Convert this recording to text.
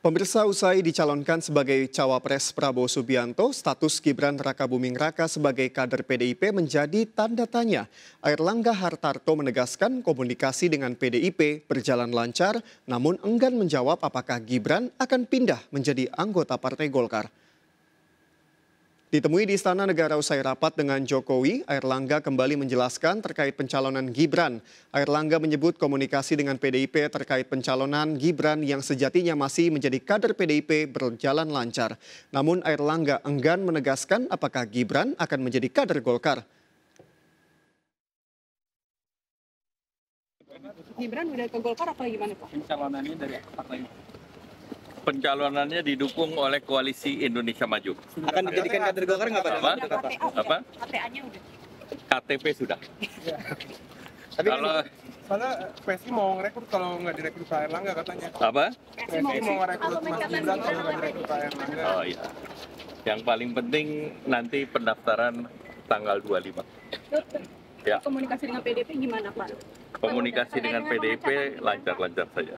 Pemirsa usai dicalonkan sebagai cawapres Prabowo Subianto, status Gibran Raka Buming Raka sebagai kader PDIP menjadi tanda tanya. Airlangga Hartarto menegaskan komunikasi dengan PDIP berjalan lancar, namun enggan menjawab apakah Gibran akan pindah menjadi anggota Partai Golkar. Ditemui di Istana Negara usai rapat dengan Jokowi, Langga kembali menjelaskan terkait pencalonan Gibran. Langga menyebut komunikasi dengan PDIP terkait pencalonan Gibran yang sejatinya masih menjadi kader PDIP berjalan lancar. Namun Langga enggan menegaskan apakah Gibran akan menjadi kader Golkar. Gibran udah ke Golkar apa gimana Pak? Pencalonannya dari partai pencalonannya didukung oleh koalisi Indonesia Maju. Akan dijadikan kader Golkar nggak Pak? Apa? Iya, Apa? KTA-nya udah. KTP sudah. Iya. Tapi kalau karena eh, PSI mau ngerekrut kalau nggak direkrut Pak Erlangga katanya. Apa? PSI mau, mau ngerekrut Mas Gibran kalau nggak direkrut Pak Erlangga. Oh iya. Yang paling penting nanti pendaftaran tanggal 25. Ya. Komunikasi dengan PDP gimana Pak? Komunikasi dengan PDP lancar-lancar saja.